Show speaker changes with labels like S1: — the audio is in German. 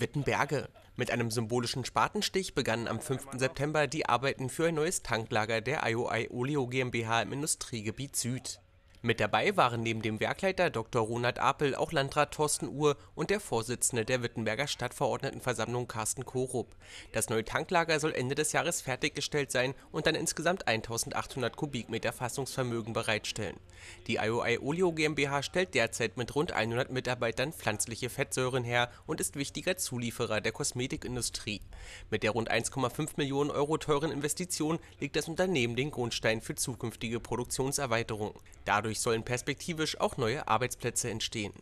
S1: Wittenberge. Mit einem symbolischen Spatenstich begannen am 5. September die Arbeiten für ein neues Tanklager der IOI Oleo GmbH im Industriegebiet Süd. Mit dabei waren neben dem Werkleiter Dr. Ronald Apel auch Landrat Thorsten Uhr und der Vorsitzende der Wittenberger Stadtverordnetenversammlung Carsten Korup. Das neue Tanklager soll Ende des Jahres fertiggestellt sein und dann insgesamt 1800 Kubikmeter Fassungsvermögen bereitstellen. Die IOI Olio GmbH stellt derzeit mit rund 100 Mitarbeitern pflanzliche Fettsäuren her und ist wichtiger Zulieferer der Kosmetikindustrie. Mit der rund 1,5 Millionen Euro teuren Investition legt das Unternehmen den Grundstein für zukünftige Produktionserweiterungen. Dadurch sollen perspektivisch auch neue Arbeitsplätze entstehen.